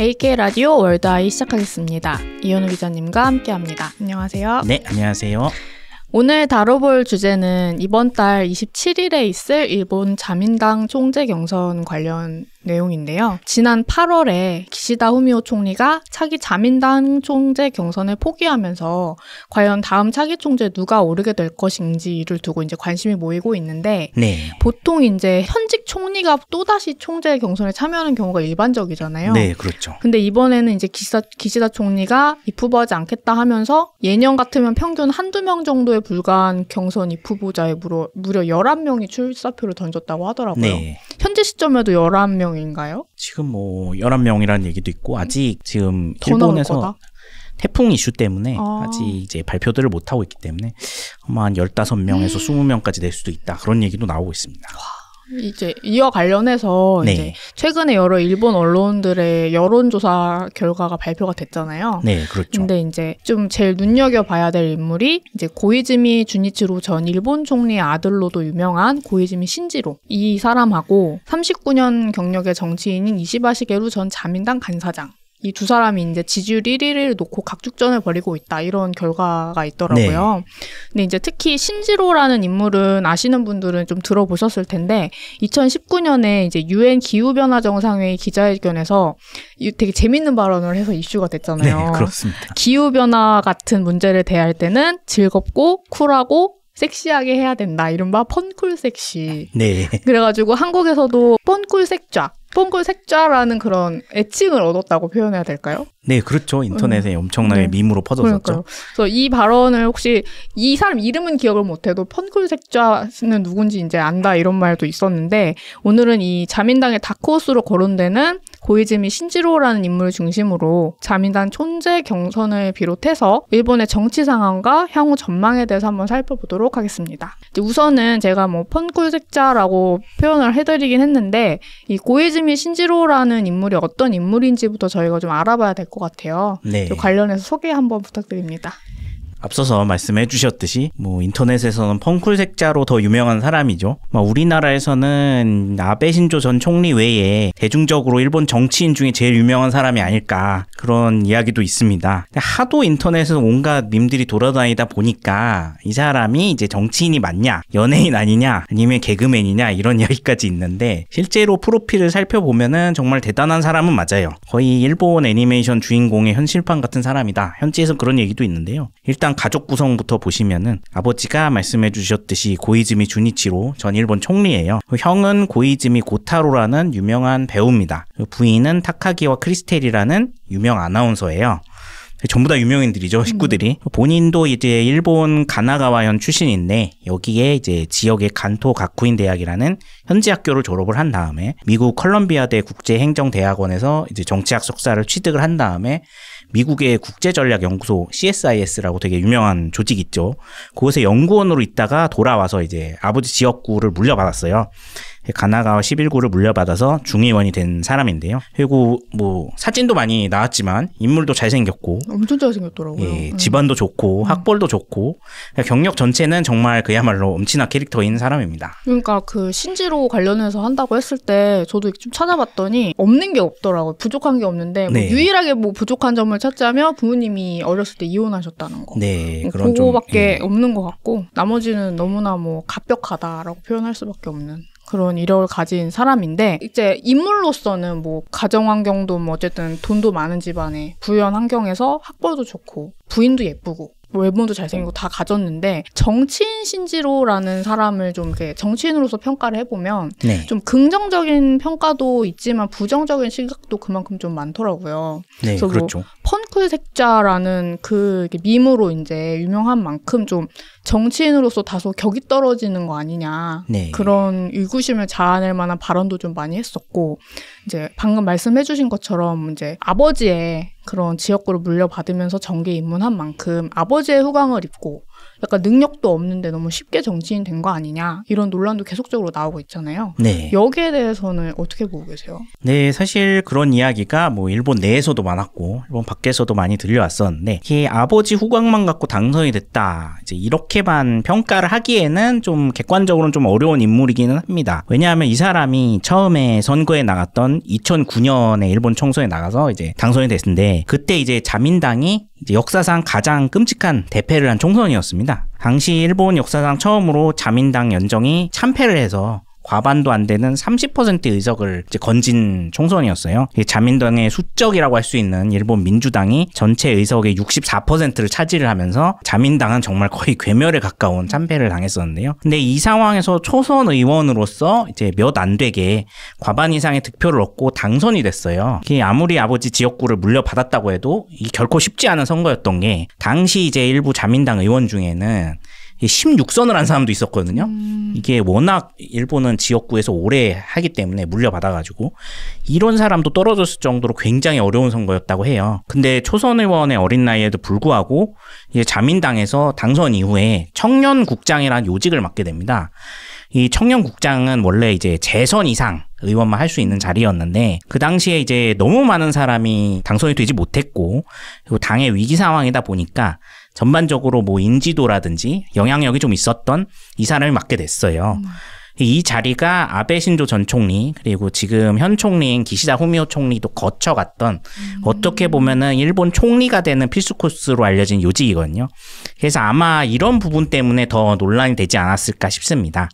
AK 라디오 월드아이 시작하겠습니다. 이현우 기자님과 함께합니다. 안녕하세요. 네, 안녕하세요. 오늘 다뤄볼 주제는 이번 달 27일에 있을 일본 자민당 총재 경선 관련 내용인데요. 지난 8월에 기시다 후미오 총리가 차기 자민당 총재 경선을 포기하면서 과연 다음 차기 총재 누가 오르게 될 것인지를 두고 이제 관심이 모이고 있는데 네. 보통 이제 현직 총리가 또다시 총재 경선에 참여하는 경우가 일반적이잖아요. 네, 그렇죠. 근데 이번에는 이제 기시다, 기시다 총리가 입후보하지 않겠다 하면서 예년 같으면 평균 한두 명 정도에 불과한 경선 입후보자에 무려, 열한 명이 출사표를 던졌다고 하더라고요. 네. 현재 시점에도 열한 명이 명인가요? 지금 뭐 11명이라는 얘기도 있고 아직 지금 음? 일본에서 태풍 이슈 때문에 아. 아직 이제 발표들을 못 하고 있기 때문에 아마 한 15명에서 20명까지 음. 낼 수도 있다. 그런 얘기도 나오고 있습니다. 와. 이제 이와 관련해서 네. 이제 최근에 여러 일본 언론들의 여론조사 결과가 발표가 됐잖아요. 네, 그렇죠. 근데 이제 좀 제일 눈여겨봐야 될 인물이 이제 고이즈미 주니치로 전 일본 총리의 아들로도 유명한 고이즈미 신지로 이 사람하고 39년 경력의 정치인인 이시바 시게루 전 자민당 간사장 이두 사람이 이제 지지율 1위를 놓고 각축전을 벌이고 있다 이런 결과가 있더라고요. 네. 근데 이제 특히 신지로라는 인물은 아시는 분들은 좀 들어보셨을 텐데 2019년에 이제 유엔 기후 변화 정상회의 기자회견에서 되게 재밌는 발언을 해서 이슈가 됐잖아요. 네, 그렇습니다. 기후 변화 같은 문제를 대할 때는 즐겁고 쿨하고 섹시하게 해야 된다. 이른바 펀쿨 섹시. 네. 그래가지고 한국에서도 펀쿨 섹좌 뽕글 색자라는 그런 애칭을 얻었다고 표현해야 될까요? 네, 그렇죠. 인터넷에 음. 엄청나게 네. 밈으로 퍼졌었죠. 그러니까요. 그래서 이 발언을 혹시 이 사람 이름은 기억을 못해도 펑클 색자는 누군지 이제 안다 이런 말도 있었는데 오늘은 이 자민당의 다크호스로 거론되는 고이즈미 신지로라는 인물을 중심으로 자민단 촌재 경선을 비롯해서 일본의 정치 상황과 향후 전망에 대해서 한번 살펴보도록 하겠습니다. 우선은 제가 뭐 펀쿨색자라고 표현을 해드리긴 했는데 이 고이즈미 신지로라는 인물이 어떤 인물인지부터 저희가 좀 알아봐야 될 것 같아요. 네. 관련해서 소개 한번 부탁드립니다. 앞서서 말씀해 주셨듯이 뭐 인터넷에서는 펑쿨색자로 더 유명한 사람이죠. 뭐 우리나라에서는 아베 신조 전 총리 외에 대중적으로 일본 정치인 중에 제일 유명한 사람이 아닐까 그런 이야기도 있습니다. 하도 인터넷에서 온갖 님들이 돌아다니다 보니까 이 사람이 이제 정치인이 맞냐, 연예인 아니냐, 아니면 개그맨이냐 이런 이야기까지 있는데 실제로 프로필을 살펴보면은 정말 대단한 사람은 맞아요. 거의 일본 애니메이션 주인공의 현실판 같은 사람이다. 현지에서 그런 얘기도 있는데요. 일단 일단 가족 구성부터 보시면은 아버지가 말씀해 주셨듯이 고이즈미 주니치로 전 일본 총리예요. 그 형은 고이즈미 고타로라는 유명한 배우입니다. 그 부인은 타카기와 크리스텔이라는 유명 아나운서예요. 전부 다 유명인들이죠 음. 식구들이 음. 본인도 이제 일본 가나가와현 출신인데 여기에 이제 지역의 간토 가쿠인 대학이라는 현지 학교를 졸업을 한 다음에 미국 컬럼비아대 국제행정대학원에서 이제 정치학 석사를 취득을 한 다음에 미국의 국제전략연구소 CSIS라고 되게 유명한 조직 있죠. 그곳에 연구원으로 있다가 돌아와서 이제 아버지 지역구를 물려받았어요. 가나가와 11구를 물려받아서 중의원이 된 사람인데요. 그리고 뭐 사진도 많이 나왔지만 인물도 잘생겼고 엄청 잘생겼더라고요. 예, 집안도 음. 좋고 음. 학벌도 좋고 그러니까 경력 전체는 정말 그야말로 엄친한 캐릭터인 사람입니다. 그러니까 그 신지로 관련해서 한다고 했을 때 저도 좀 찾아봤더니 없는 게 없더라고요. 부족한 게 없는데 뭐 네. 유일하게 뭐 부족한 점을 찾자면 부모님이 어렸을 때 이혼하셨다는 거. 네, 뭐 그런 그거밖에 예. 없는 것 같고 나머지는 너무나 뭐 갑벽하다라고 표현할 수밖에 없는. 그런 이력을 가진 사람인데 이제 인물로서는 뭐 가정 환경도 뭐 어쨌든 돈도 많은 집안에 부유한 환경에서 학벌도 좋고 부인도 예쁘고 뭐 외모도 잘생기고 다 가졌는데 정치인 신지로라는 사람을 좀 이렇게 정치인으로서 평가를 해보면 네. 좀 긍정적인 평가도 있지만 부정적인 시각도 그만큼 좀 많더라고요. 네, 그래서 뭐 그렇죠. 펀쿨 색자라는 그 밈으로 이제 유명한 만큼 좀 정치인으로서 다소 격이 떨어지는 거 아니냐 네. 그런 의구심을 자아낼 만한 발언도 좀 많이 했었고 이제 방금 말씀해주신 것처럼 이제 아버지의 그런 지역구를 물려받으면서 정계 입문한 만큼 아버지의 후광을 입고 약간 능력도 없는데 너무 쉽게 정치인 된 거 아니냐 이런 논란도 계속적으로 나오고 있잖아요. 네. 여기에 대해서는 어떻게 보고 계세요? 네, 사실 그런 이야기가 뭐 일본 내에서도 많았고 일본 밖에서도 많이 들려왔었는데 이 아버지 후광만 갖고 당선이 됐다 이제 이렇게만 평가를 하기에는 좀 객관적으로는 좀 어려운 인물이기는 합니다. 왜냐하면 이 사람이 처음에 선거에 나갔던 2009년에 일본 총선에 나가서 이제 당선이 됐는데 그때 이제 자민당이 역사상 가장 끔찍한 대패를 한 총선이었습니다. 당시 일본 역사상 처음으로 자민당 연정이 참패를 해서 과반도 안 되는 30% 의석을 건진 총선이었어요. 자민당의 수적이라고 할 수 있는 일본 민주당이 전체 의석의 64%를 차지를 하면서 자민당은 정말 거의 괴멸에 가까운 참패를 당했었는데요. 근데 이 상황에서 초선 의원으로서 이제 몇 안 되게 과반 이상의 득표를 얻고 당선이 됐어요. 아무리 아버지 지역구를 물려받았다고 해도 이 결코 쉽지 않은 선거였던 게 당시 이제 일부 자민당 의원 중에는 16선을 한 사람도 있었거든요. 음. 이게 워낙 일본은 지역구에서 오래 하기 때문에 물려받아가지고 이런 사람도 떨어졌을 정도로 굉장히 어려운 선거였다고 해요. 근데 초선 의원의 어린 나이에도 불구하고 이제 자민당에서 당선 이후에 청년국장이라는 요직을 맡게 됩니다. 이 청년국장은 원래 이제 재선 이상 의원만 할 수 있는 자리였는데 그 당시에 이제 너무 많은 사람이 당선이 되지 못했고 그리고 당의 위기 상황이다 보니까 전반적으로 뭐 인지도라든지 영향력이 좀 있었던 이사를 맡게 됐어요. 음. 이 자리가 아베 신조 전 총리 그리고 지금 현 총리인 기시다 후미오 총리도 거쳐갔던 음. 어떻게 보면은 일본 총리가 되는 필수 코스로 알려진 요직이거든요. 그래서 아마 이런 부분 때문에 더 논란이 되지 않았을까 싶습니다.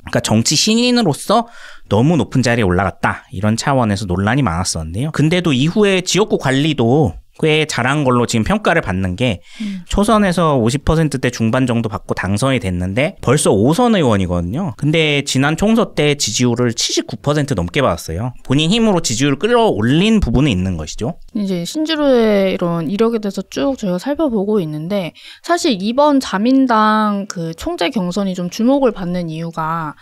그러니까 정치 신인으로서 너무 높은 자리에 올라갔다 이런 차원에서 논란이 많았었는데요. 근데도 이후에 지역구 관리도 꽤 잘한 걸로 지금 평가를 받는 게 음. 초선에서 50%대 중반 정도 받고 당선이 됐는데 벌써 5선 의원이거든요. 근데 지난 총선 때 지지율을 79% 넘게 받았어요. 본인 힘으로 지지율을 끌어올린 부분이 있는 것이죠. 이제 신지루의 이런 이력에 대해서 쭉 저희가 살펴보고 있는데 사실 이번 자민당 그 총재 경선이 좀 주목을 받는 이유가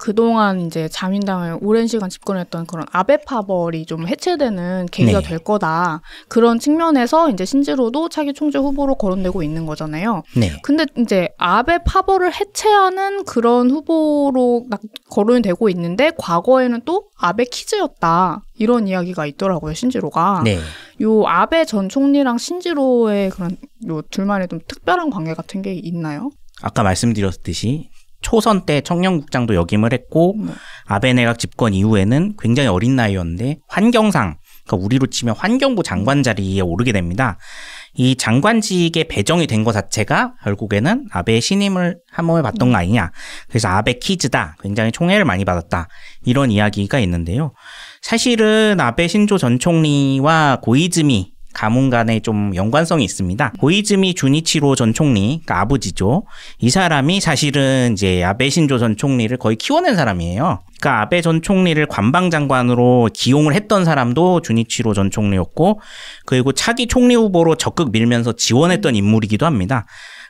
그동안 이제 자민당을 오랜 시간 집권했던 그런 아베파벌이 좀 해체되는 계기가 네. 될 거다. 그런 측면에서 이제 신지로도 차기 총재 후보로 거론되고 있는 거잖아요. 네. 근데 이제 아베파벌을 해체하는 그런 후보로 거론이 되고 있는데 과거에는 또 아베 키즈였다. 이런 이야기가 있더라고요, 신지로가. 네. 요 아베 전 총리랑 신지로의 그런 요 둘만의 좀 특별한 관계 같은 게 있나요? 아까 말씀드렸듯이 초선 때 청년국장도 역임을 했고 네. 아베 내각 집권 이후에는 굉장히 어린 나이였는데 환경상 그러니까 우리로 치면 환경부 장관 자리에 오르게 됩니다. 이 장관직에 배정이 된 것 자체가 결국에는 아베의 신임을 함을 받던 거 네. 아니냐. 그래서 아베 키즈다. 굉장히 총애를 많이 받았다. 이런 이야기가 있는데요. 사실은 아베 신조 전 총리와 고이즈미 가문 간에 좀 연관성이 있습니다. 고이즈미 주니치로 전 총리, 그러니까 아버지죠. 이 사람이 사실은 이제 아베 신조 전 총리를 거의 키워낸 사람이에요. 그러니까 아베 전 총리를 관방장관으로 기용을 했던 사람도 주니치로 전 총리였고, 그리고 차기 총리 후보로 적극 밀면서 지원했던 인물이기도 합니다.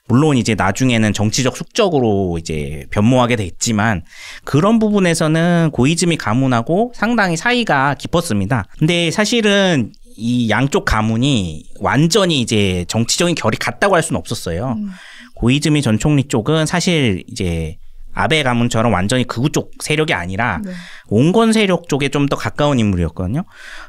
물론 이제 나중에는 정치적 숙적으로 이제 변모하게 됐지만 그런 부분에서는 고이즈미 가문하고 상당히 사이가 깊었습니다. 근데 사실은 이 양쪽 가문이 완전히 이제 정치적인 결이 같다고 할 수는 없었어요. 음. 고이즈미 전 총리 쪽은 사실 이제 아베 가문처럼 완전히 극우 쪽 세력이 아니라 네. 온건 세력 쪽에 좀 더 가까운 인물이었거든요.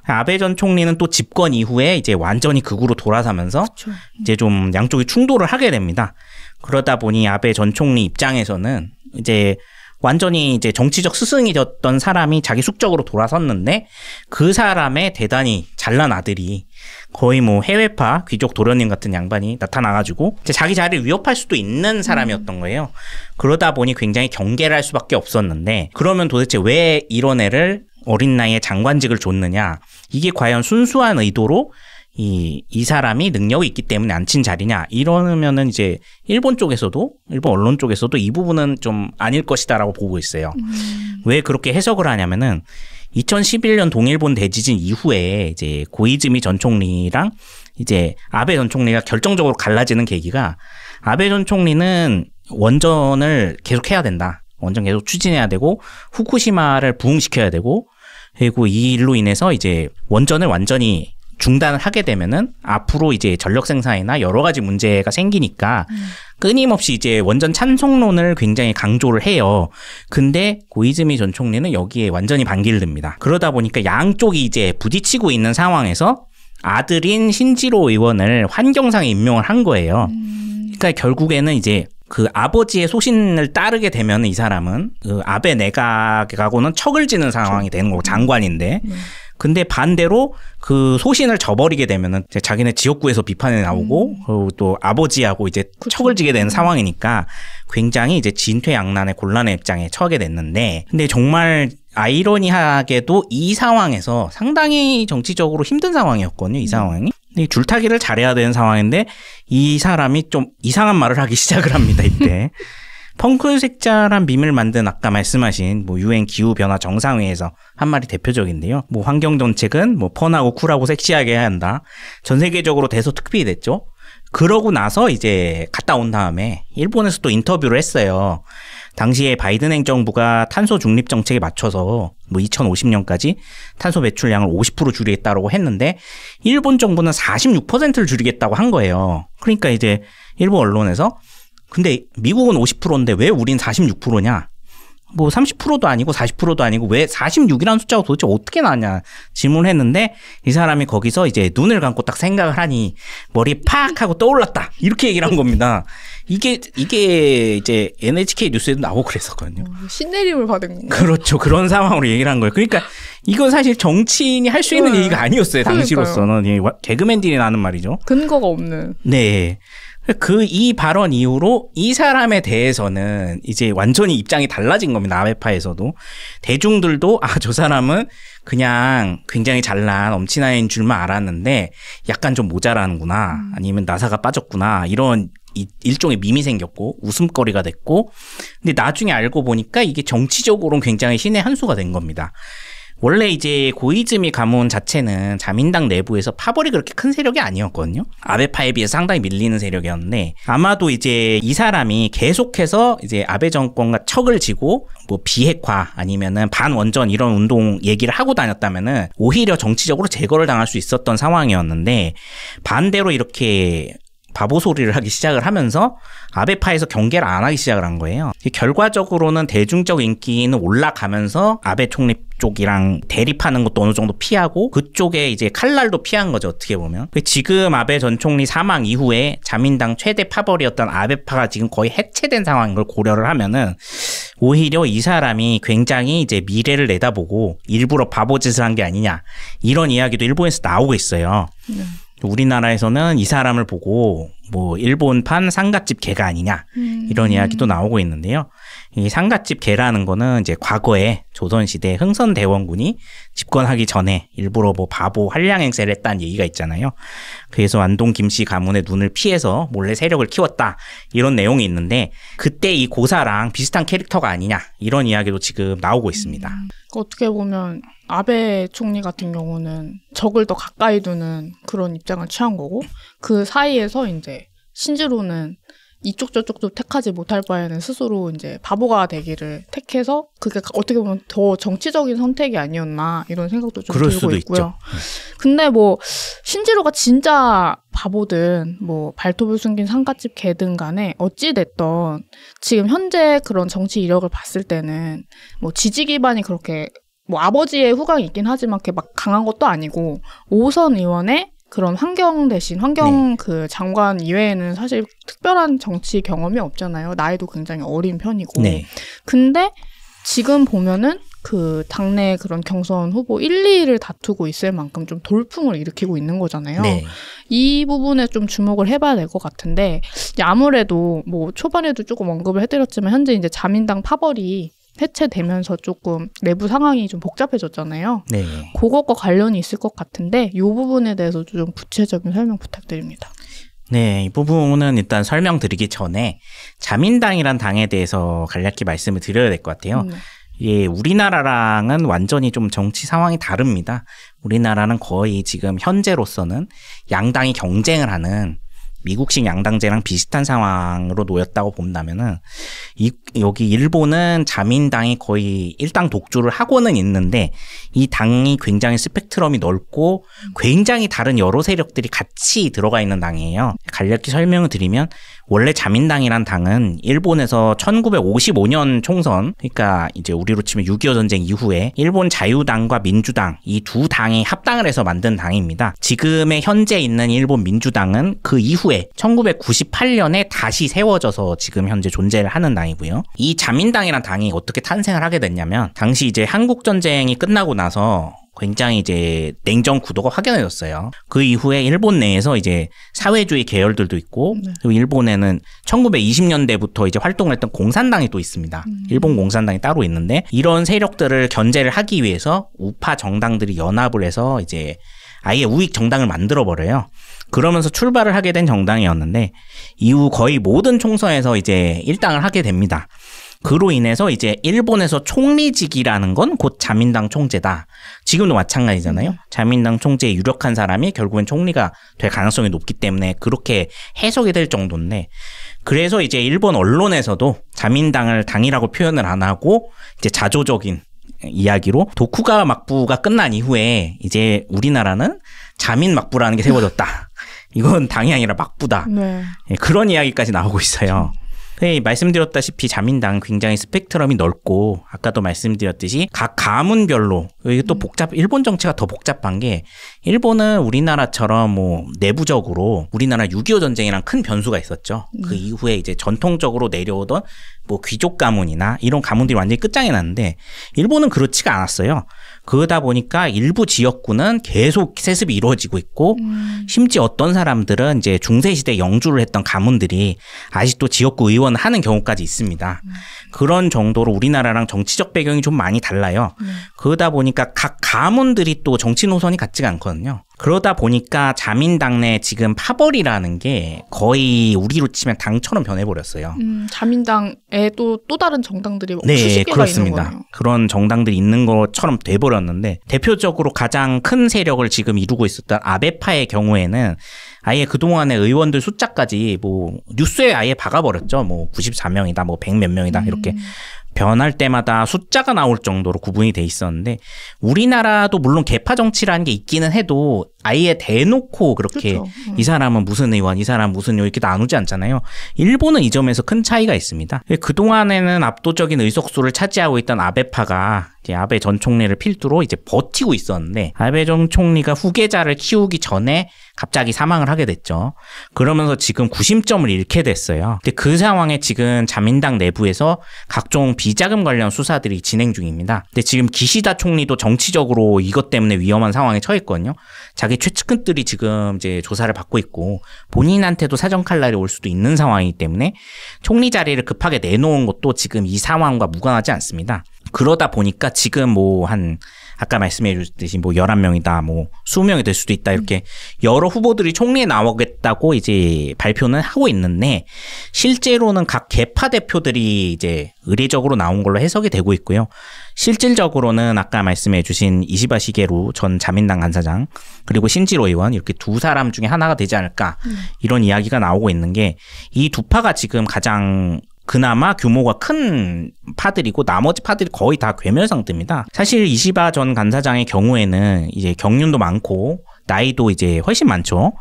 아베 전 총리는 또 집권 이후에 이제 완전히 극우로 돌아서면서 그 이제 좀 양쪽이 충돌을 하게 됩니다. 그러다 보니 아베 전 총리 입장에서는 이제 완전히 이제 정치적 스승이 되었던 사람이 자기 숙적으로 돌아섰는데 그 사람의 대단히 잘난 아들이 거의 뭐 해외파 귀족 도련님 같은 양반이 나타나가지고 자기 자리를 위협할 수도 있는 사람이었던 음. 거예요. 그러다 보니 굉장히 경계를 할 수밖에 없었는데 그러면 도대체 왜 이런 애를 어린 나이에 장관직을 줬느냐 이게 과연 순수한 의도로 이, 이 사람이 능력이 있기 때문에 안 친 자리냐 이러면은 이제 일본 쪽에서도 일본 언론 쪽에서도 이 부분은 좀 아닐 것이다라고 보고 있어요. 음. 왜 그렇게 해석을 하냐면은 2011년 동일본 대지진 이후에 이제 고이즈미 전 총리랑 이제 아베 전 총리가 결정적으로 갈라지는 계기가 아베 전 총리는 원전을 계속 해야 된다. 원전 계속 추진해야 되고 후쿠시마를 부흥시켜야 되고 그리고 이 일로 인해서 이제 원전을 완전히 중단을 하게 되면은 앞으로 이제 전력 생산이나 여러 가지 문제가 생기니까 음. 끊임없이 이제 원전 찬송론을 굉장히 강조를 해요. 근데 고이즈미 전 총리는 여기에 완전히 반기를 듭니다. 그러다 보니까 양쪽이 이제 부딪히고 있는 상황에서 아들인 신지로 의원을 환경상에 임명을 한 거예요. 음. 그러니까 결국에는 이제 그 아버지의 소신을 따르게 되면 이 사람은 그 아베 내각하고는 척을 지는 상황이 되는 거고 장관인데 음. 근데 반대로 그 소신을 저버리게 되면은 자기네 지역구에서 비판이 나오고 음. 그리고 어, 또 아버지하고 이제 그쵸. 척을 지게 되는 음. 상황이니까 굉장히 이제 진퇴양난의 곤란의 입장에 처하게 됐는데 근데 정말 아이러니하게도 이 상황에서 상당히 정치적으로 힘든 상황이었거든요, 이 음. 상황이. 이 줄타기를 잘해야 되는 상황인데 이 사람이 좀 이상한 말을 하기 시작을 합니다, 이때. 펑크색자란 밈을 만든 아까 말씀하신 뭐 유엔 기후 변화 정상회에서 한 말이 대표적인데요. 뭐 환경 정책은 뭐 펀하고 쿨하고 섹시하게 해야 한다. 전 세계적으로 대소 특필이 됐죠. 그러고 나서 이제 갔다 온 다음에 일본에서 또 인터뷰를 했어요. 당시에 바이든 행정부가 탄소 중립 정책에 맞춰서 뭐 2050년까지 탄소 배출량을 50% 줄이겠다고 라 했는데 일본 정부는 46%를 줄이겠다고 한 거예요. 그러니까 이제 일본 언론에서 근데 미국은 50%인데 왜 우린 46%냐? 뭐 30%도 아니고 40%도 아니고 왜 46이라는 숫자가 도대체 어떻게 나냐 질문했는데 을이 사람이 거기서 이제 눈을 감고 딱 생각을 하니 머리 팍 하고 떠올랐다 이렇게 얘기를 한 겁니다. 이게 이게 이제 NHK 뉴스에도 나오고 그랬었거든요. 어, 신내림을 받은 건 그렇죠. 그런 상황으로 얘기를 한 거예요. 그러니까 이건 사실 정치인이 할 수 있는 네. 얘기가 아니었어요. 당시로서는 예, 개그맨들이 나는 말이죠. 근거가 없는. 네. 그이 발언 이후로 이 사람에 대해서는 이제 완전히 입장이 달라진 겁니다. 아베파에서도 대중들도 아 저 사람은 그냥 굉장히 잘난 엄친아인 줄만 알았는데 약간 좀 모자라는구나 음. 아니면 나사가 빠졌구나 이런 이, 일종의 밈이 생겼고 웃음거리가 됐고 근데 나중에 알고 보니까 이게 정치적으로는 굉장히 신의 한 수가 된 겁니다. 원래 이제 고이즈미 가문 자체는 자민당 내부에서 파벌이 그렇게 큰 세력이 아니었거든요. 아베파에 비해서 상당히 밀리는 세력이었는데 아마도 이제 이 사람이 계속해서 이제 아베 정권과 척을 지고 뭐 비핵화 아니면은 반원전 이런 운동 얘기를 하고 다녔다면은 오히려 정치적으로 제거를 당할 수 있었던 상황이었는데 반대로 이렇게 바보 소리를 하기 시작을 하면서 아베파에서 경계를 안 하기 시작을 한 거예요. 결과적으로는 대중적 인기는 올라가면서 아베 총리 쪽이랑 대립하는 것도 어느 정도 피하고 그쪽에 이제 칼날도 피한 거죠 어떻게 보면 그 지금 아베 전 총리 사망 이후에 자민당 최대 파벌이었던 아베파가 지금 거의 해체된 상황인 걸 고려를 하면은 오히려 이 사람이 굉장히 이제 미래를 내다보고 일부러 바보짓을 한 게 아니냐 이런 이야기도 일본에서 나오고 있어요. 네. 우리나라에서는 이 사람을 보고 뭐 일본판 상갓집 개가 아니냐 음. 이런 이야기도 나오고 있는데요. 이 상갓집 개라는 거는 이제 과거에 조선시대 흥선 대원군이 집권하기 전에 일부러 뭐 바보 한량 행세를 했다는 얘기가 있잖아요. 그래서 안동 김씨 가문의 눈을 피해서 몰래 세력을 키웠다 이런 내용이 있는데 그때 이 고사랑 비슷한 캐릭터가 아니냐 이런 이야기도 지금 나오고 있습니다. 음. 어떻게 보면 아베 총리 같은 경우는 적을 더 가까이 두는 그런 입장을 취한 거고 그 사이에서 이제 신지로는 이쪽 저쪽도 택하지 못할 바에는 스스로 이제 바보가 되기를 택해서 그게 어떻게 보면 더 정치적인 선택이 아니었나 이런 생각도 좀 들고 있고요. 있죠. 네. 근데 뭐 신지로가 진짜 바보든 뭐 발톱을 숨긴 상가집 개든 간에 어찌 됐던 지금 현재 그런 정치 이력을 봤을 때는 뭐 지지 기반이 그렇게 뭐 아버지의 후광이 있긴 하지만 그게 막 강한 것도 아니고 오선 의원의 그런 환경 대신 환경 네. 그 장관 이외에는 사실 특별한 정치 경험이 없잖아요. 나이도 굉장히 어린 편이고. 네. 근데 지금 보면은 그 당내 그런 경선 후보 1, 2를 다투고 있을 만큼 좀 돌풍을 일으키고 있는 거잖아요. 네. 이 부분에 좀 주목을 해봐야 될 것 같은데 아무래도 뭐 초반에도 조금 언급을 해드렸지만 현재 이제 자민당 파벌이 해체되면서 조금 내부 상황이 좀 복잡해졌잖아요. 네. 그것과 관련이 있을 것 같은데 이 부분에 대해서 좀 구체적인 설명 부탁드립니다. 네, 이 부분은 일단 설명드리기 전에 자민당이란 당에 대해서 간략히 말씀을 드려야 될 것 같아요. 음, 네. 예, 우리나라랑은 완전히 좀 정치 상황이 다릅니다. 우리나라는 거의 지금 현재로서는 양당이 경쟁을 하는 미국식 양당제랑 비슷한 상황으로 놓였다고 본다면은 이, 여기 일본은 자민당이 거의 일당 독주를 하고는 있는데 이 당이 굉장히 스펙트럼이 넓고 굉장히 다른 여러 세력들이 같이 들어가 있는 당이에요. 간략히 설명을 드리면 원래 자민당이란 당은 일본에서 1955년 총선 그러니까 이제 우리로 치면 6.25 전쟁 이후에 일본 자유당과 민주당 이 두 당이 합당을 해서 만든 당입니다. 지금의 현재 있는 일본 민주당은 그 이후에 1998년에 다시 세워져서 지금 현재 존재를 하는 당이고요. 이 자민당이란 당이 어떻게 탄생을 하게 됐냐면 당시 이제 한국 전쟁이 끝나고 나서 굉장히 이제 냉정 구도가 확연해졌어요. 그 이후에 일본 내에서 이제 사회주의 계열들도 있고 네. 그리고 일본에는 1920년대부터 이제 활동했던 공산당이 또 있습니다. 음. 일본 공산당이 따로 있는데 이런 세력들을 견제를 하기 위해서 우파 정당들이 연합을 해서 이제 아예 우익 정당을 만들어 버려요. 그러면서 출발을 하게 된 정당이었는데 이후 거의 모든 총선에서 이제 일당을 하게 됩니다. 그로 인해서 이제 일본에서 총리직이라는 건 곧 자민당 총재다. 지금도 마찬가지잖아요. 음. 자민당 총재의 유력한 사람이 결국엔 총리가 될 가능성이 높기 때문에 그렇게 해석이 될 정도인데 그래서 이제 일본 언론에서도 자민당을 당이라고 표현을 안 하고 이제 자조적인 이야기로 도쿠가 막부가 끝난 이후에 이제 우리나라는 자민 막부라는 게 세워졌다. 이건 당이 아니라 막부다. 네. 예, 그런 이야기까지 나오고 있어요. 그렇죠. 네, 말씀드렸다시피 자민당 굉장히 스펙트럼이 넓고 아까도 말씀드렸듯이 각 가문별로 이게 또 음. 복잡 일본 정치가 더 복잡한 게 일본은 우리나라처럼 뭐 내부적으로 우리나라 6.25 전쟁이랑 큰 변수가 있었죠. 음. 그 이후에 이제 전통적으로 내려오던 뭐 귀족 가문이나 이런 가문들이 완전히 끝장이 났는데 일본은 그렇지가 않았어요. 그러다 보니까 일부 지역구는 계속 세습이 이루어지고 있고 음. 심지어 어떤 사람들은 이제 중세 시대 영주를 했던 가문들이 아직도 지역구 의원 하는 경우까지 있습니다. 음. 그런 정도로 우리나라랑 정치적 배경이 좀 많이 달라요. 음. 그러다 보니까 각 가문들이 또 정치 노선이 같지가 않거든요. 그러다 보니까 자민당내 지금 파벌이라는 게 거의 우리로 치면 당처럼 변해버렸어요. 음, 자민당에 또, 또 다른 정당들이 뭐 네, 수십 개가 그렇습니다. 있는 거네요. 그런 정당들이 있는 것처럼 돼버렸는데 대표적으로 가장 큰 세력을 지금 이루고 있었던 아베파의 경우에는 아예 그동안의 의원들 숫자까지 뭐 뉴스에 아예 박아버렸죠. 뭐 94명이다, 뭐100몇 명이다 이렇게 음. 변할 때마다 숫자가 나올 정도로 구분이 돼 있었는데 우리나라도 물론 개파 정치라는 게 있기는 해도 아예 대놓고 그렇게 그렇죠. 음. 이 사람은 무슨 의원, 이 사람 무슨 의원 이렇게 나누지 않잖아요. 일본은 이 점에서 큰 차이가 있습니다. 그동안에는 압도적인 의석수를 차지하고 있던 아베파가 이제 아베 전 총리를 필두로 이제 버티고 있었는데 아베 전 총리가 후계자를 키우기 전에 갑자기 사망을 하게 됐죠. 그러면서 지금 구심점을 잃게 됐어요. 근데 그 상황에 지금 자민당 내부에서 각종 비자금 관련 수사들이 진행 중입니다. 근데 지금 기시다 총리도 정치적으로 이것 때문에 위험한 상황에 처했거든요. 자기 최측근들이 지금 이제 조사를 받고 있고 본인한테도 사정 칼날이 올 수도 있는 상황이기 때문에 총리 자리를 급하게 내놓은 것도 지금 이 상황과 무관하지 않습니다. 그러다 보니까 지금 뭐한 아까 말씀해 주셨듯이 뭐 열한 명이다뭐 스무 명이될 수도 있다 이렇게 여러 후보들이 총리에 나오겠다고 이제 발표는 하고 있는데 실제로는 각 개파 대표들이 이제 의례적으로 나온 걸로 해석이 되고 있고요. 실질적으로는 아까 말씀해 주신 이시바 시게루 전 자민당 간사장 그리고 신지로 의원 이렇게 두 사람 중에 하나가 되지 않을까 음. 이런 이야기가 나오고 있는 게 이 두 파가 지금 가장 그나마 규모가 큰 파들이고 나머지 파들이 거의 다 괴멸 상태입니다. 사실 이시바 전 간사장의 경우에는 이제 경륜도 많고 나이도 이제 훨씬 많죠.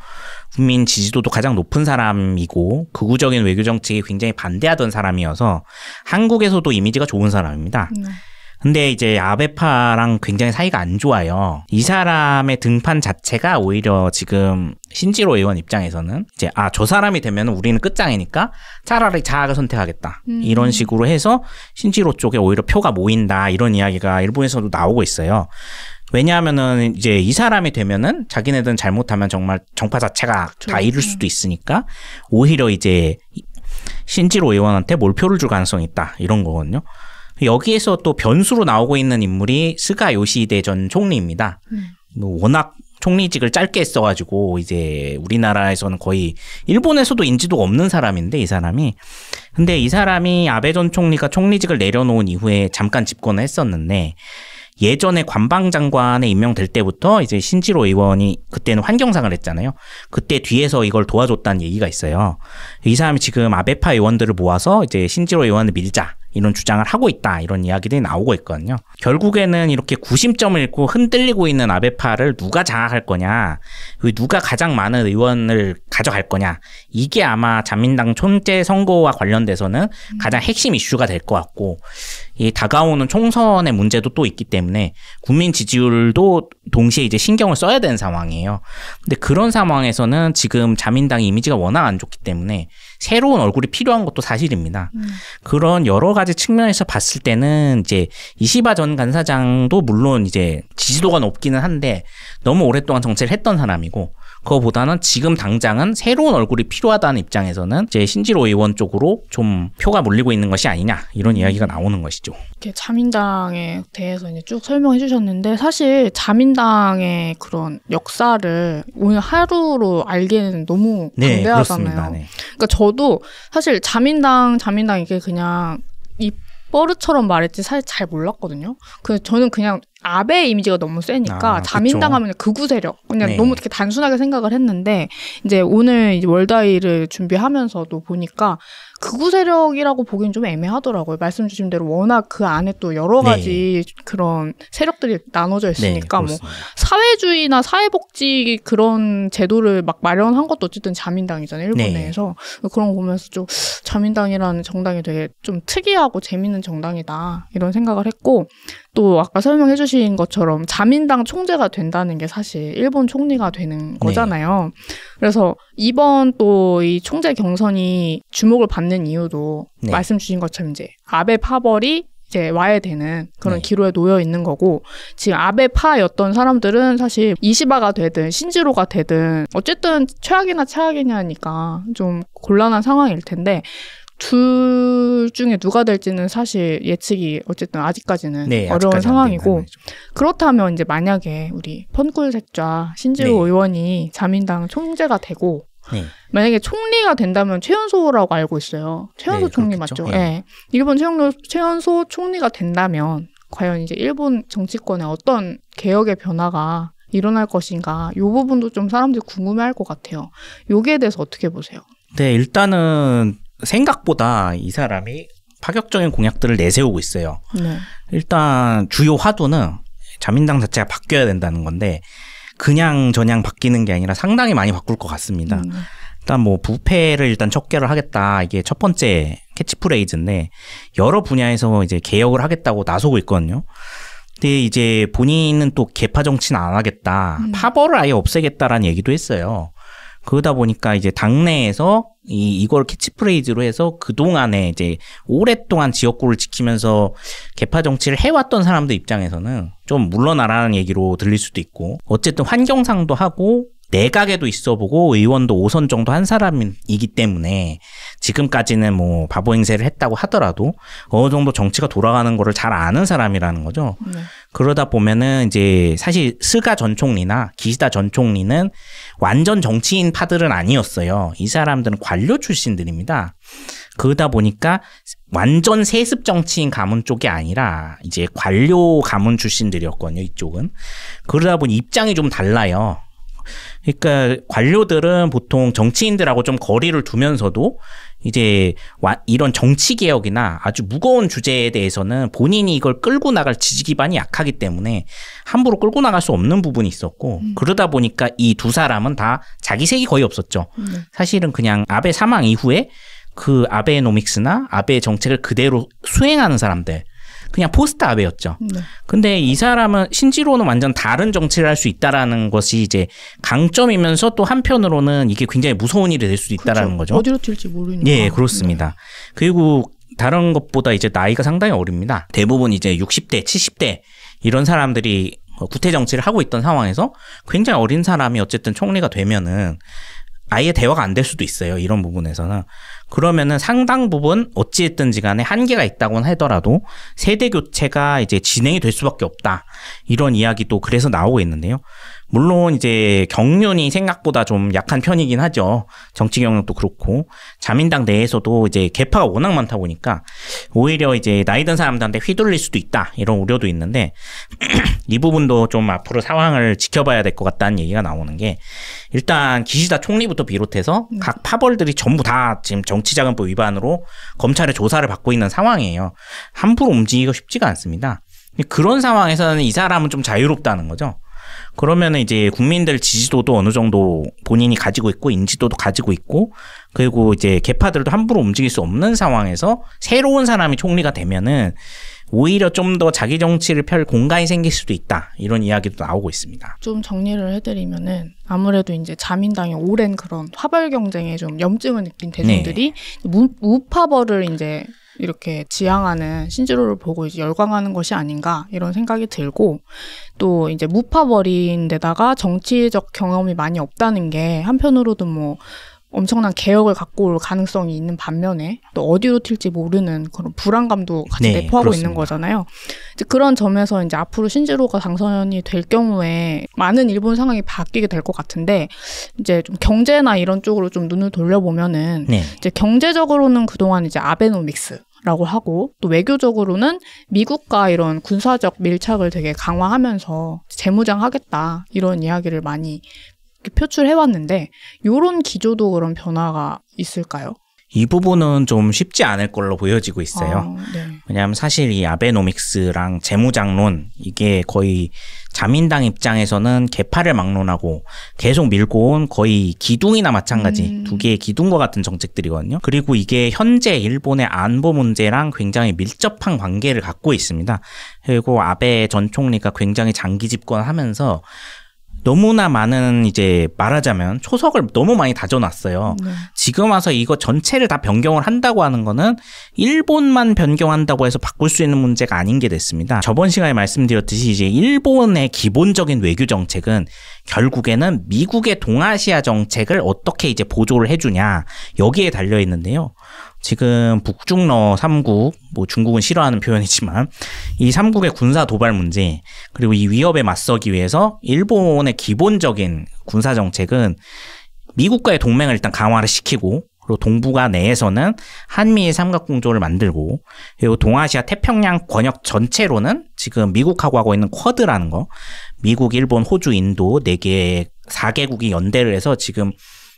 국민 지지도도 가장 높은 사람이고 극우적인 그 외교 정책에 굉장히 반대하던 사람이어서 한국에서도 이미지가 좋은 사람입니다. 음. 근데 이제 아베파랑 굉장히 사이가 안 좋아요. 이 사람의 등판 자체가 오히려 지금 신지로 의원 입장에서는 이제 아 저 사람이 되면 우리는 끝장이니까 차라리 자학을 선택하겠다 음. 이런 식으로 해서 신지로 쪽에 오히려 표가 모인다 이런 이야기가 일본에서도 나오고 있어요. 왜냐하면은 이제 이 사람이 되면은 자기네들은 잘못하면 정말 정파 자체가 그렇죠. 다 잃을 수도 있으니까 오히려 이제 신지로 의원한테 몰표를 줄 가능성이 있다 이런 거거든요. 여기에서 또 변수로 나오고 있는 인물이 스가 요시히데 전 총리입니다. 네. 워낙 총리직을 짧게 써가지고 이제 우리나라에서는 거의 일본에서도 인지도 없는 사람인데 이 사람이 근데 이 사람이 아베 전 총리가 총리직을 내려놓은 이후에 잠깐 집권을 했었는데 예전에 관방장관에 임명될 때부터 이제 신지로 의원이 그때는 환경상을 했잖아요. 그때 뒤에서 이걸 도와줬다는 얘기가 있어요. 이 사람이 지금 아베파 의원들을 모아서 이제 신지로 의원을 밀자. 이런 주장을 하고 있다 이런 이야기들이 나오고 있거든요. 결국에는 이렇게 구심점을 잃고 흔들리고 있는 아베파를 누가 장악할 거냐, 누가 가장 많은 의원을 가져갈 거냐 이게 아마 자민당 총재 선거와 관련돼서는 가장 핵심 이슈가 될 것 같고 이 다가오는 총선의 문제도 또 있기 때문에 국민 지지율도 동시에 이제 신경을 써야 되는 상황이에요. 근데 그런 상황에서는 지금 자민당 이미지가 워낙 안 좋기 때문에 새로운 얼굴이 필요한 것도 사실입니다. 음. 그런 여러 가지 측면에서 봤을 때는 이제 이시바 전 간사장도 물론 이제 지지도가 높기는 한데 너무 오랫동안 정치를 했던 사람이고 그거보다는 지금 당장은 새로운 얼굴이 필요하다는 입장에서는 이제 신지로 의원 쪽으로 좀 표가 몰리고 있는 것이 아니냐 이런 이야기가 나오는 것이죠. 이렇게 자민당에 대해서 이제 쭉 설명해 주셨는데 사실 자민당의 그런 역사를 오늘 하루로 알기에는 너무 네, 방대하잖아요. 네. 그러니까 저도 사실 자민당 자민당 이게 그냥 이 버릇처럼 말했지 사실 잘 몰랐거든요. 그 저는 그냥 아베 이미지가 너무 세니까 아, 자민당하면 극우 세력 그냥 네. 너무 이렇게 단순하게 생각을 했는데 이제 오늘 이제 월다이를 준비하면서도 보니까 극우 세력이라고 보기엔 좀 애매하더라고요. 말씀 주신 대로 워낙 그 안에 또 여러 네. 가지 네. 그런 세력들이 나눠져 네, 있으니까 네, 뭐 사회주의나 사회복지 그런 제도를 막 마련한 것도 어쨌든 자민당이잖아요. 네. 일본에서 그런 거 보면서 좀 자민당이라는 정당이 되게 좀 특이하고 재밌는 정당이다 이런 생각을 했고 또 아까 설명해 주신 것처럼 자민당 총재가 된다는 게 사실 일본 총리가 되는 거잖아요. 그래서 이번 또 이 총재 경선이 주목을 받는 이유도 네. 말씀 주신 것처럼 이제 아베 파벌이 이제 와야 되는 그런 네. 기로에 놓여 있는 거고 지금 아베파였던 사람들은 사실 이시바가 되든 신지로가 되든 어쨌든 최악이나 최악이냐니까 좀 곤란한 상황일 텐데 둘 중에 누가 될지는 사실 예측이 어쨌든 아직까지는 네, 어려운 아직까지 상황이고 그렇다면 이제 만약에 우리 펀쿨색좌 신지우 네. 의원이 자민당 총재가 되고 네. 만약에 총리가 된다면 최연소라고 알고 있어요. 최연소 네, 총리 그렇겠죠. 맞죠? 네. 예. 일본 최연소, 최연소 총리가 된다면 과연 이제 일본 정치권에 어떤 개혁의 변화가 일어날 것인가 이 부분도 좀 사람들이 궁금해할 것 같아요. 여기에 대해서 어떻게 보세요? 네, 일단은 생각보다 이 사람이 파격적인 공약들을 내세우고 있어요. 네. 일단 주요 화두는 자민당 자체가 바뀌어야 된다는 건데 그냥 저냥 바뀌는 게 아니라 상당히 많이 바꿀 것 같습니다. 음. 일단 뭐 부패를 일단 척결을 하겠다 이게 첫 번째 캐치프레이즈인데 여러 분야에서 이제 개혁을 하겠다고 나서고 있거든요. 근데 이제 본인은 또 개파 정치는 안 하겠다, 음. 파벌을 아예 없애겠다라는 얘기도 했어요. 그러다 보니까 이제 당내에서 이 이걸 캐치프레이즈로 해서 그동안에 이제 오랫동안 지역구를 지키면서 개파 정치를 해왔던 사람들 입장에서는 좀 물러나라는 얘기로 들릴 수도 있고 어쨌든 환경상도 하고 내각에도 있어 보고 의원도 5선 정도 한 사람이기 때문에 지금까지는 뭐 바보 행세를 했다고 하더라도 어느 정도 정치가 돌아가는 거를 잘 아는 사람이라는 거죠. 네. 그러다 보면은 이제 사실 스가 전 총리나 기시다 전 총리는 완전 정치인 파들은 아니었어요. 이 사람들은 관료 출신들입니다. 그러다 보니까 완전 세습 정치인 가문 쪽이 아니라 이제 관료 가문 출신들이었거든요. 이쪽은. 그러다 보니 입장이 좀 달라요. 그러니까 관료들은 보통 정치인들하고 좀 거리를 두면서도 이제 이런 정치 개혁이나 아주 무거운 주제에 대해서는 본인이 이걸 끌고 나갈 지지 기반이 약하기 때문에 함부로 끌고 나갈 수 없는 부분이 있었고 음. 그러다 보니까 이 두 사람은 다 자기 색이 거의 없었죠. 음. 네. 사실은 그냥 아베 사망 이후에 그 아베노믹스나 아베 정책을 그대로 수행하는 사람들 그냥 포스트 아베였죠. 네. 근데 이 사람은 신지로는 완전 다른 정치를 할 수 있다라는 것이 이제 강점이면서 또 한편으로는 이게 굉장히 무서운 일이 될 수도 그렇죠. 있다라는 그렇죠. 거죠. 어디로 튈지 모르니까. 예, 그렇습니다. 네. 그리고 다른 것보다 이제 나이가 상당히 어립니다. 대부분 이제 60대, 70대 이런 사람들이 뭐 구태 정치를 하고 있던 상황에서 굉장히 어린 사람이 어쨌든 총리가 되면은 아예 대화가 안 될 수도 있어요. 이런 부분에서는. 그러면은 상당 부분 어찌했든지 간에 한계가 있다곤 하더라도 세대 교체가 이제 진행이 될 수밖에 없다. 이런 이야기도 그래서 나오고 있는데요. 물론 이제 경륜이 생각보다 좀 약한 편이긴 하죠. 정치 경력도 그렇고 자민당 내에서도 이제 개파가 워낙 많다 보니까 오히려 이제 나이든 사람들한테 휘둘릴 수도 있다 이런 우려도 있는데 이 부분도 좀 앞으로 상황을 지켜봐야 될 것 같다는 얘기가 나오는 게 일단 기시다 총리부터 비롯해서 음. 각 파벌들이 전부 다 지금 정치자금법 위반으로 검찰의 조사를 받고 있는 상황이에요. 함부로 움직이기가 쉽지가 않습니다. 그런 상황에서는 이 사람은 좀 자유롭다는 거죠. 그러면 이제 국민들 지지도도 어느 정도 본인이 가지고 있고 인지도도 가지고 있고 그리고 이제 개파들도 함부로 움직일 수 없는 상황에서 새로운 사람이 총리가 되면은 오히려 좀 더 자기 정치를 펼 공간이 생길 수도 있다 이런 이야기도 나오고 있습니다. 좀 정리를 해드리면은 아무래도 이제 자민당의 오랜 그런 화벌 경쟁에 좀 염증을 느낀 대중들이 네. 무, 우파벌을 이제 이렇게 지향하는 신지로를 보고 이제 열광하는 것이 아닌가 이런 생각이 들고 또 이제 무파벌인 데다가 정치적 경험이 많이 없다는 게 한편으로도 뭐 엄청난 개혁을 갖고 올 가능성이 있는 반면에 또 어디로 튈지 모르는 그런 불안감도 같이 네, 내포하고 그렇습니다. 있는 거잖아요. 이제 그런 점에서 이제 앞으로 신지로가 당선이 될 경우에 많은 일본 상황이 바뀌게 될 것 같은데 이제 좀 경제나 이런 쪽으로 좀 눈을 돌려보면은 네. 이제 경제적으로는 그동안 이제 아베노믹스 라고 하고 또 외교적으로는 미국과 이런 군사적 밀착을 되게 강화하면서 재무장하겠다 이런 이야기를 많이 표출해 왔는데 요런 기조도 그런 변화가 있을까요? 이 부분은 좀 쉽지 않을 걸로 보여지고 있어요. 아, 네. 왜냐하면 사실 이 아베노믹스랑 재무장론 이게 거의 자민당 입장에서는 개파를 막론하고 계속 밀고 온 거의 기둥이나 마찬가지 음. 두 개의 기둥과 같은 정책들이거든요. 그리고 이게 현재 일본의 안보 문제랑 굉장히 밀접한 관계를 갖고 있습니다. 그리고 아베 전 총리가 굉장히 장기 집권하면서 너무나 많은 이제 말하자면 초석을 너무 많이 다져놨어요. 네. 지금 와서 이거 전체를 다 변경을 한다고 하는 거는 일본만 변경한다고 해서 바꿀 수 있는 문제가 아닌 게 됐습니다. 저번 시간에 말씀드렸듯이 이제 일본의 기본적인 외교 정책은 결국에는 미국의 동아시아 정책을 어떻게 이제 보조를 해주냐 여기에 달려 있는데요. 지금 북중러 3국, 뭐 중국은 싫어하는 표현이지만 이 3국의 군사 도발 문제 그리고 이 위협에 맞서기 위해서 일본의 기본적인 군사 정책은 미국과의 동맹을 일단 강화를 시키고 그리고 동북아 내에서는 한미 삼각공조를 만들고 그리고 동아시아 태평양 권역 전체로는 지금 미국하고 하고 있는 쿼드라는 거 미국, 일본, 호주, 인도 네개 4개국이 연대를 해서 지금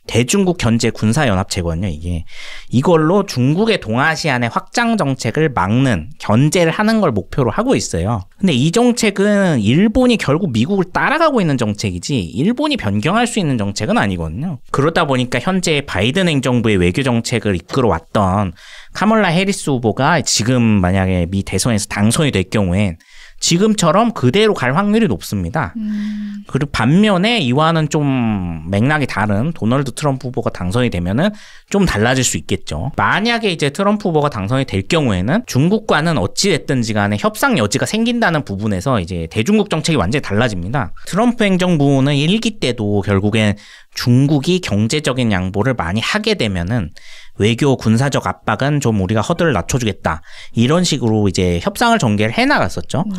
대중국 견제 군사연합체거든요, 이게. 이걸로 중국의 동아시안의 확장 정책을 막는, 견제를 하는 걸 목표로 하고 있어요. 근데 이 정책은 일본이 결국 미국을 따라가고 있는 정책이지, 일본이 변경할 수 있는 정책은 아니거든요. 그러다 보니까 현재 바이든 행정부의 외교 정책을 이끌어왔던 카멀라 해리스 후보가 지금 만약에 미 대선에서 당선이 될 경우엔 지금처럼 그대로 갈 확률이 높습니다. 음. 그리고 반면에 이와는 좀 맥락이 다른 도널드 트럼프 후보가 당선이 되면은 좀 달라질 수 있겠죠. 만약에 이제 트럼프 후보가 당선이 될 경우에는 중국과는 어찌됐든지 간에 협상 여지가 생긴다는 부분에서 이제 대중국 정책이 완전히 달라집니다. 트럼프 행정부는 일기 때도 결국엔 중국이 경제적인 양보를 많이 하게 되면은 외교 군사적 압박은 좀 우리가 허들을 낮춰주겠다 이런 식으로 이제 협상을 전개를 해나갔었죠. 음.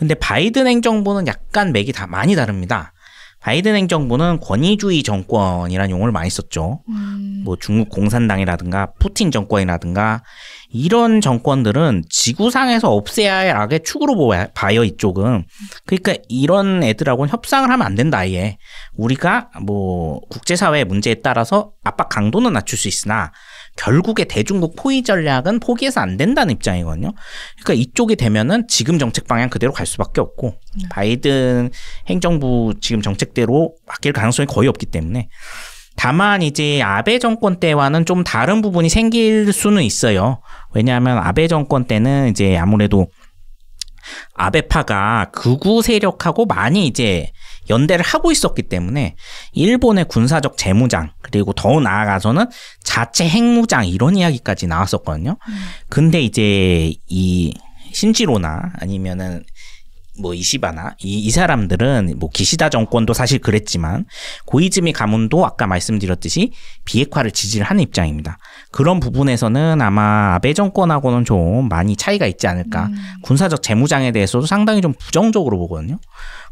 근데 바이든 행정부는 약간 맥이 다 많이 다릅니다. 바이든 행정부는 권위주의 정권이라는 용어를 많이 썼죠. 음. 뭐 중국 공산당이라든가 푸틴 정권이라든가 이런 정권들은 지구상에서 없애야 할 악의 축으로 봐요 이쪽은. 그러니까 이런 애들하고는 협상을 하면 안 된다 아예. 우리가 뭐 국제사회 문제에 따라서 압박 강도는 낮출 수 있으나 결국에 대중국 포위 전략은 포기해서 안 된다는 입장이거든요. 그러니까 이쪽이 되면은 지금 정책 방향 그대로 갈 수밖에 없고 네. 바이든 행정부 지금 정책대로 바뀔 가능성이 거의 없기 때문에 다만 이제 아베 정권 때와는 좀 다른 부분이 생길 수는 있어요. 왜냐하면 아베 정권 때는 이제 아무래도 아베파가 극우 세력하고 많이 이제 연대를 하고 있었기 때문에 일본의 군사적 재무장 그리고 더 나아가서는 자체 핵무장 이런 이야기까지 나왔었거든요. 음. 근데 이제 이 신지로나 아니면은 뭐 이시바나 이, 이 사람들은 뭐 기시다 정권도 사실 그랬지만 고이즈미 가문도 아까 말씀드렸듯이 비핵화를 지지를 하는 입장입니다. 그런 부분에서는 아마 아베 정권하고는 좀 많이 차이가 있지 않을까. 음. 군사적 재무장에 대해서도 상당히 좀 부정적으로 보거든요.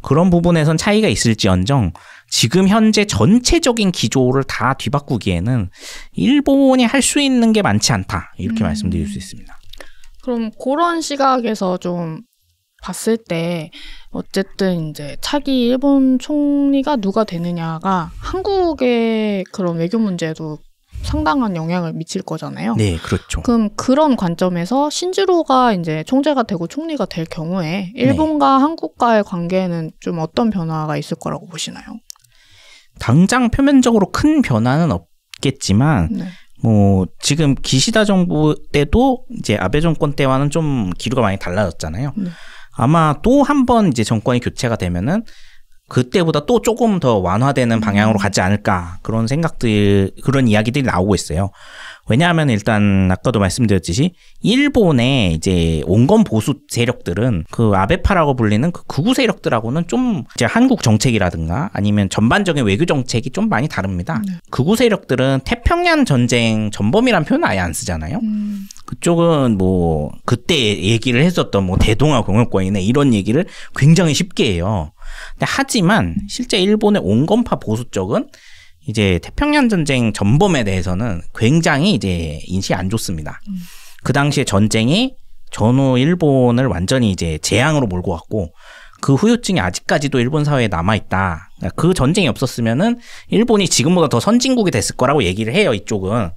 그런 부분에선 차이가 있을지언정 지금 현재 전체적인 기조를 다 뒤바꾸기에는 일본이 할 수 있는 게 많지 않다 이렇게 음. 말씀드릴 수 있습니다. 그럼 그런 시각에서 좀 봤을 때 어쨌든 이제 차기 일본 총리가 누가 되느냐가 한국의 그런 외교 문제도 상당한 영향을 미칠 거잖아요. 네, 그렇죠. 그럼 그런 관점에서 신지로가 이제 총재가 되고 총리가 될 경우에 일본과 네. 한국과의 관계는 좀 어떤 변화가 있을 거라고 보시나요? 당장 표면적으로 큰 변화는 없겠지만 네. 뭐 지금 기시다 정부 때도 이제 아베 정권 때와는 좀 기류가 많이 달라졌잖아요. 네. 아마 또 한 번 이제 정권이 교체가 되면은 그때보다 또 조금 더 완화되는 방향으로 가지 않을까 그런 생각들 그런 이야기들이 나오고 있어요. 왜냐하면 일단 아까도 말씀드렸듯이 일본의 이제 온건 보수 세력들은 그 아베파라고 불리는 그 극우 세력들하고는 좀 이제 한국 정책이라든가 아니면 전반적인 외교 정책이 좀 많이 다릅니다. 네. 극우 세력들은 태평양 전쟁 전범이란 표현 아예 안 쓰잖아요. 음. 그쪽은 뭐 그때 얘기를 했었던 뭐 대동아 공영권이네 이런 얘기를 굉장히 쉽게 해요. 하지만 실제 일본의 온건파 보수 쪽은 이제 태평양 전쟁 전범에 대해서는 굉장히 이제 인식이 안 좋습니다. 음. 그 당시에 전쟁이 전후 일본을 완전히 이제 재앙으로 몰고 갔고 그 후유증이 아직까지도 일본 사회에 남아 있다. 그 전쟁이 없었으면은 일본이 지금보다 더 선진국이 됐을 거라고 얘기를 해요. 이쪽은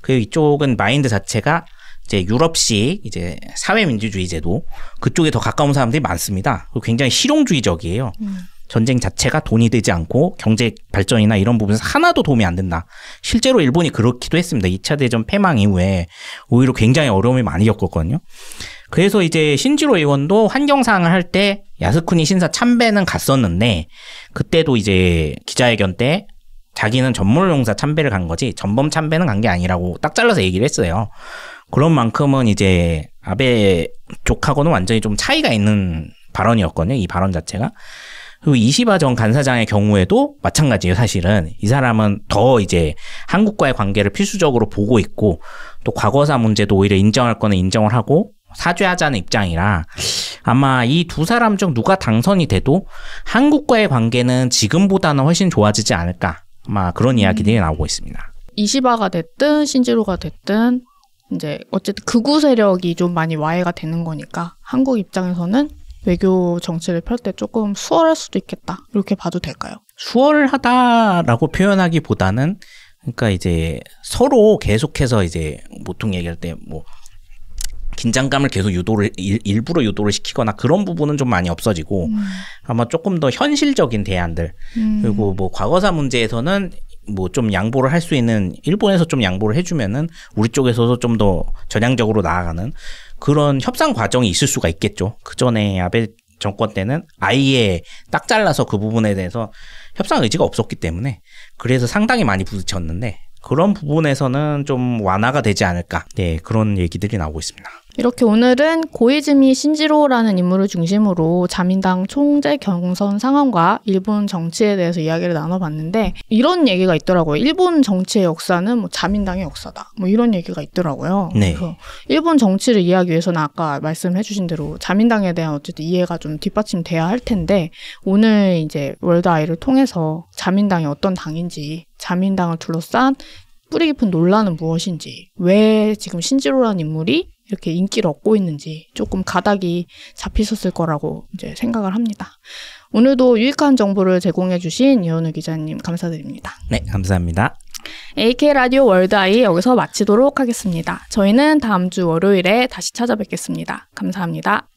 그 이쪽은 마인드 자체가 이제 유럽식 이제 사회민주주의 제도 그쪽에 더 가까운 사람들이 많습니다. 그리고 굉장히 실용주의적이에요. 음. 전쟁 자체가 돈이 되지 않고 경제 발전이나 이런 부분에서 하나도 도움이 안 된다. 실제로 일본이 그렇기도 했습니다. 2차 대전 패망 이후에 오히려 굉장히 어려움을 많이 겪었거든요. 그래서 이제 신지로 의원도 환경상을 할 때 야스쿠니 신사 참배는 갔었는데 그때도 이제 기자회견 때 자기는 전문용사 참배를 간 거지 전범 참배는 간 게 아니라고 딱 잘라서 얘기를 했어요. 그런 만큼은 이제 아베 쪽하고는 완전히 좀 차이가 있는 발언이었거든요. 이 발언 자체가. 그리고 이시바 전 간사장의 경우에도 마찬가지예요, 사실은. 이 사람은 더 이제 한국과의 관계를 필수적으로 보고 있고, 또 과거사 문제도 오히려 인정할 거는 인정을 하고, 사죄하자는 입장이라 아마 이 두 사람 중 누가 당선이 돼도 한국과의 관계는 지금보다는 훨씬 좋아지지 않을까. 아마 그런 이야기들이 음. 나오고 있습니다. 이시바가 됐든 신지로가 됐든 이제 어쨌든 극우 세력이 좀 많이 와해가 되는 거니까 한국 입장에서는 외교 정치를 펼 때 조금 수월할 수도 있겠다 이렇게 봐도 될까요? 수월하다라고 표현하기보다는 그러니까 이제 서로 계속해서 이제 보통 얘기할 때 뭐 긴장감을 계속 유도를 일, 부러 유도를 시키거나 그런 부분은 좀 많이 없어지고 음. 아마 조금 더 현실적인 대안들 음. 그리고 뭐 과거사 문제에서는 뭐좀 양보를 할 수 있는 일본에서 좀 양보를 해주면은 우리 쪽에서도 좀 더 전향적으로 나아가는 그런 협상 과정이 있을 수가 있겠죠. 그 전에 아베 정권 때는 아예 딱 잘라서 그 부분에 대해서 협상 의지가 없었기 때문에 그래서 상당히 많이 부딪혔는데 그런 부분에서는 좀 완화가 되지 않을까. 네, 그런 얘기들이 나오고 있습니다. 이렇게 오늘은 고이즈미 신지로라는 인물을 중심으로 자민당 총재 경선 상황과 일본 정치에 대해서 이야기를 나눠봤는데 이런 얘기가 있더라고요. 일본 정치의 역사는 뭐 자민당의 역사다. 뭐 이런 얘기가 있더라고요. 네. 그래서 일본 정치를 이해하기 위해서는 아까 말씀해주신 대로 자민당에 대한 어쨌든 이해가 좀 뒷받침돼야 할 텐데 오늘 이제 월드아이를 통해서 자민당이 어떤 당인지 자민당을 둘러싼 뿌리 깊은 논란은 무엇인지 왜 지금 신지로라는 인물이 이렇게 인기를 얻고 있는지 조금 가닥이 잡히셨을 거라고 이제 생각을 합니다. 오늘도 유익한 정보를 제공해주신 이현우 기자님 감사드립니다. 네, 감사합니다. AK 라디오 월드아이 여기서 마치도록 하겠습니다. 저희는 다음 주 월요일에 다시 찾아뵙겠습니다. 감사합니다.